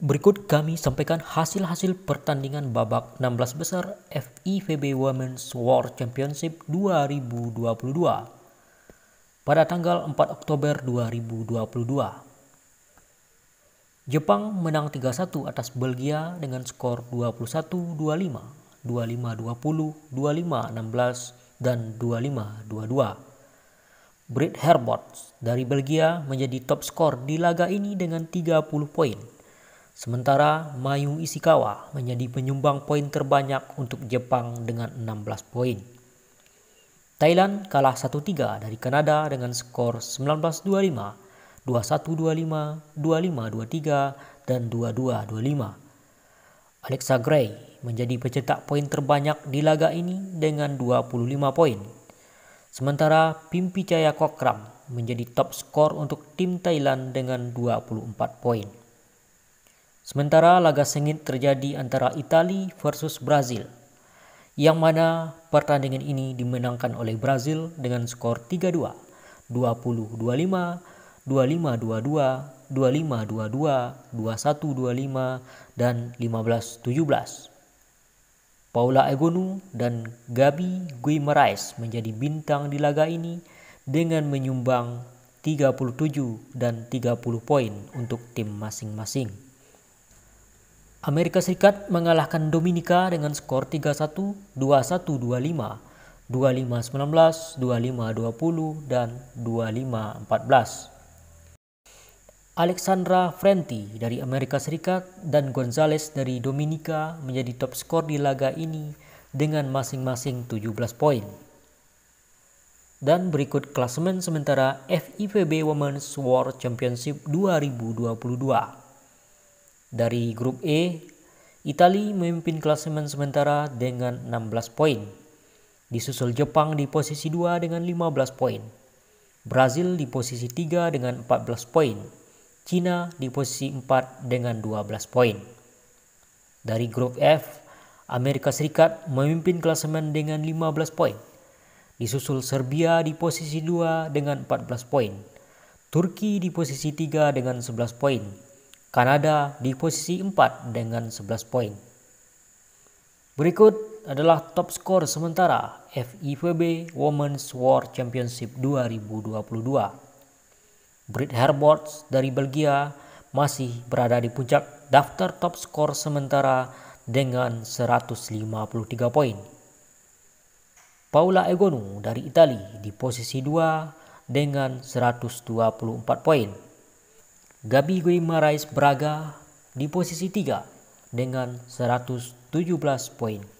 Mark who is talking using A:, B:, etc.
A: Berikut kami sampaikan hasil-hasil pertandingan babak 16 besar FIVB Women's World Championship 2022 pada tanggal 4 Oktober 2022. Jepang menang 3-1 atas Belgia dengan skor 21-25, 25-20, 25-16, dan 25-22. Britt Herbert dari Belgia menjadi top skor di laga ini dengan 30 poin Sementara Mayu Ishikawa menjadi penyumbang poin terbanyak untuk Jepang dengan 16 poin. Thailand kalah 1-3 dari Kanada dengan skor 19-25, 21-25, 25-23, dan 22-25. Alexa Gray menjadi pencetak poin terbanyak di laga ini dengan 25 poin. Sementara Pimpi Jaya Kokram menjadi top skor untuk tim Thailand dengan 24 poin. Sementara laga sengit terjadi antara Itali versus Brazil, yang mana pertandingan ini dimenangkan oleh Brazil dengan skor 3-2, 20-25, 25-22, 25-22, 21-25, dan 15-17. Paula Egonu dan Gabi Guimaraes menjadi bintang di laga ini dengan menyumbang 37 dan 30 poin untuk tim masing-masing. Amerika Serikat mengalahkan Dominika dengan skor 3-1, 2-1, 2-5, 2-5, 19 2-5, 20 dan 2-5, 14 Alexandra Frenti dari Amerika Serikat dan Gonzales dari Dominika menjadi top skor di laga ini dengan masing-masing 17 poin. Dan berikut klasemen sementara FIVB Women's World Championship 2022. Dari grup E, Itali memimpin klasemen sementara dengan 16 poin. Disusul Jepang di posisi 2 dengan 15 poin. Brazil di posisi 3 dengan 14 poin. Cina di posisi 4 dengan 12 poin. Dari grup F, Amerika Serikat memimpin klasemen dengan 15 poin. Disusul Serbia di posisi 2 dengan 14 poin. Turki di posisi 3 dengan 11 poin. Kanada di posisi 4 dengan 11 poin. Berikut adalah top skor sementara FIVB Women's World Championship 2022. Brit Herbots dari Belgia masih berada di puncak daftar top skor sementara dengan 153 poin. Paula Egonu dari Italia di posisi 2 dengan 124 poin. Gabi Guimaraes Braga di posisi 3 dengan 117 poin.